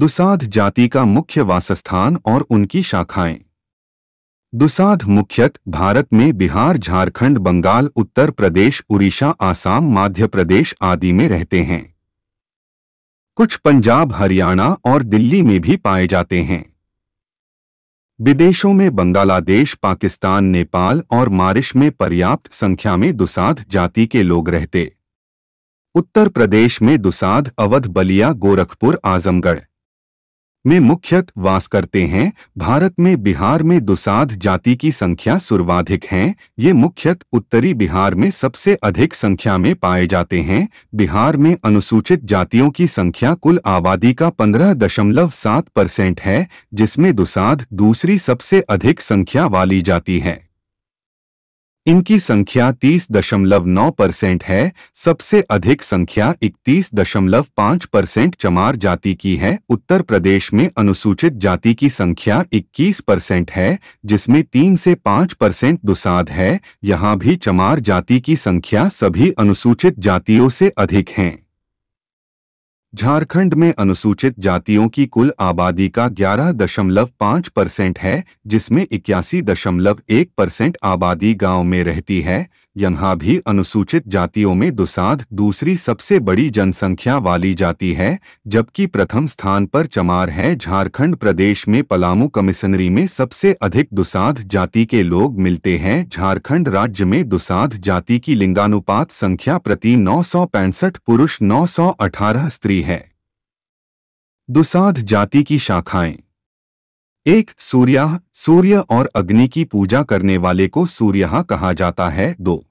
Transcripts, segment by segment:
दुसाध जाति का मुख्य वासस्थान और उनकी शाखाएं दुसाध मुख्यत भारत में बिहार झारखंड बंगाल उत्तर प्रदेश उड़ीसा आसाम मध्य प्रदेश आदि में रहते हैं कुछ पंजाब हरियाणा और दिल्ली में भी पाए जाते हैं विदेशों में बांग्लादेश पाकिस्तान नेपाल और मारिश में पर्याप्त संख्या में दुसाध जाति के लोग रहते उत्तर प्रदेश में दुसाध अवध बलिया गोरखपुर आजमगढ़ మే ముఖ్యక్ వాస్ కర్తే హే భారత్ మే బిహార్ మే దుసాద్ జాతి కి సంఖ్య సర్వాధిక హై యే ముఖ్యక్ ఉత్తరి బిహార్ మే సబ్సే అధిక్ సంఖ్య మే పైయే జాతే హే బిహార్ మే అనుసూచిత్ జాతియో కి సంఖ్య కుల్ ఆవాది కా 15.7% హై జిస్మే దుసాద్ ਦੂਸਰੀ ਸਭਸੇ అధిక్ సంఖ్య ਵਾਲੀ జాతి హై इनकी संख्या 30.9 परसेंट है सबसे अधिक संख्या 31.5 परसेंट चमार जाति की है उत्तर प्रदेश में अनुसूचित जाति की संख्या 21 परसेंट है जिसमें 3 से 5 परसेंट दुसाध है यहाँ भी चमार जाति की संख्या सभी अनुसूचित जातियों से अधिक हैं झारखंड में अनुसूचित जातियों की कुल आबादी का 11.5 परसेंट है जिसमें इक्यासी दशमलव एक परसेंट आबादी गांव में रहती है यहाँ भी अनुसूचित जातियों में दुसाध दूसरी सबसे बड़ी जनसंख्या वाली जाति है जबकि प्रथम स्थान पर चमार है झारखंड प्रदेश में पलामू कमिश्नरी में सबसे अधिक दुसाध जाति के लोग मिलते हैं झारखंड राज्य में दुसाध जाति की लिंगानुपात संख्या प्रति नौ पुरुष नौ स्त्री है दुसाध जाति की शाखाएं एक सूर्या सूर्य और अग्नि की पूजा करने वाले को सूर्या कहा जाता है दो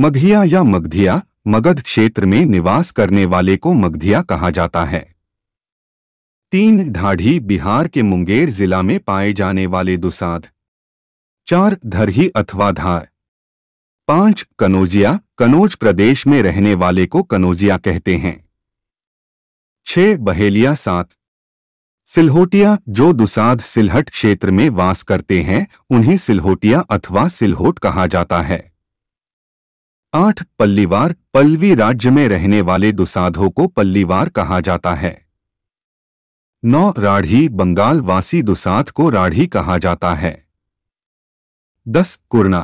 मघिया या मगधिया मगध क्षेत्र में निवास करने वाले को मगधिया कहा जाता है तीन ढाढ़ी बिहार के मुंगेर जिला में पाए जाने वाले दुसाध चार धरही अथवा धार पांच कनौजिया कनौज प्रदेश में रहने वाले को कनौजिया कहते हैं छह बहेलिया सात सिलहोटिया जो दुसाध सिलहट क्षेत्र में वास करते हैं उन्हें सिलहोटिया अथवा सिलहोट कहा जाता है आठ पल्लीवार पल्लवी राज्य में रहने वाले दुसाधों को पल्लीवार कहा जाता है नौ राढ़ी बंगाल वासी दुसाध को राढ़ी कहा जाता है दस कुरना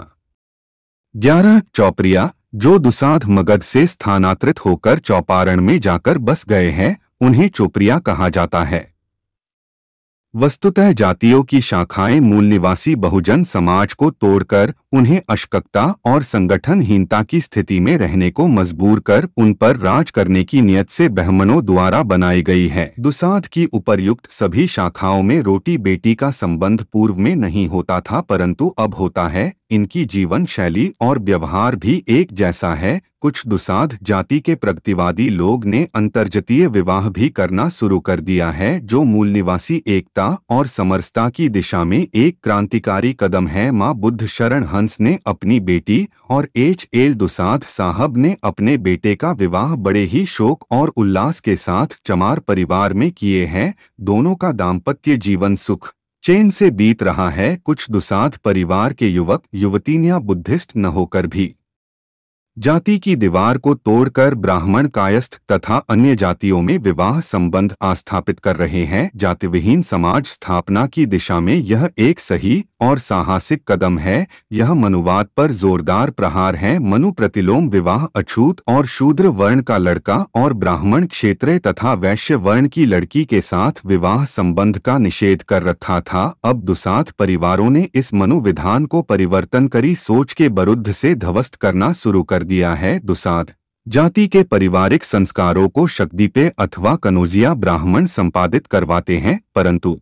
ग्यारह चौपरिया जो दुसाध मगध से स्थानांतरित होकर चौपारण में जाकर बस गए हैं उन्हें चोपरिया कहा जाता है वस्तुतः जातियों की शाखाएं मूल निवासी बहुजन समाज को तोड़कर उन्हें अशकता और संगठनहीनता की स्थिति में रहने को मजबूर कर उन पर राज करने की नियत से बहमनों द्वारा बनाई गई है दुसाध की उपर्युक्त सभी शाखाओं में रोटी बेटी का संबंध पूर्व में नहीं होता था परंतु अब होता है इनकी जीवन शैली और व्यवहार भी एक जैसा है कुछ दुसाध जाति के प्रगतिवादी लोग ने अंतर्जतीय विवाह भी करना शुरू कर दिया है जो मूल निवासी एकता और समरसता की दिशा में एक क्रांतिकारी कदम है मां बुद्ध शरण हंस ने अपनी बेटी और एच एल दुसाध साहब ने अपने बेटे का विवाह बड़े ही शोक और उल्लास के साथ चमार परिवार में किए हैं दोनों का दाम्पत्य जीवन सुख चेन से बीत रहा है कुछ दुसाध परिवार के युवक युवतीनिया बुद्धिस्ट न होकर भी जाति की दीवार को तोड़कर ब्राह्मण कायस्थ तथा अन्य जातियों में विवाह संबंध आस्थापित कर रहे हैं जातिविहीन समाज स्थापना की दिशा में यह एक सही और साहसिक कदम है यह मनुवाद पर जोरदार प्रहार है मनु प्रतिलोम विवाह अछूत और शूद्र वर्ण का लड़का और ब्राह्मण क्षेत्र तथा वैश्य वर्ण की लड़की के साथ विवाह संबंध का निषेध कर रखा था अब दुसात परिवारों ने इस मनुविधान को परिवर्तन करी सोच के बरुद्ध से ध्वस्त करना शुरू कर दिया है दुसाध जाति के पारिवारिक संस्कारों को शक्दीपे अथवा कनोजिया ब्राह्मण संपादित करवाते हैं परंतु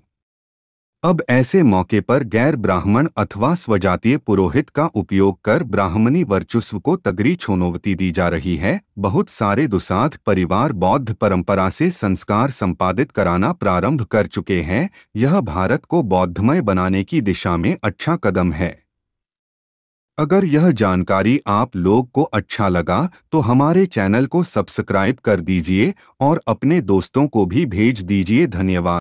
अब ऐसे मौके पर गैर ब्राह्मण अथवा स्वजातीय पुरोहित का उपयोग कर ब्राह्मणी वर्चस्व को तगरी छोनोवती दी जा रही है बहुत सारे दुसाध परिवार बौद्ध परंपरा से संस्कार संपादित कराना प्रारंभ कर चुके हैं यह भारत को बौद्धमय बनाने की दिशा में अच्छा कदम है अगर यह जानकारी आप लोग को अच्छा लगा तो हमारे चैनल को सब्सक्राइब कर दीजिए और अपने दोस्तों को भी भेज दीजिए धन्यवाद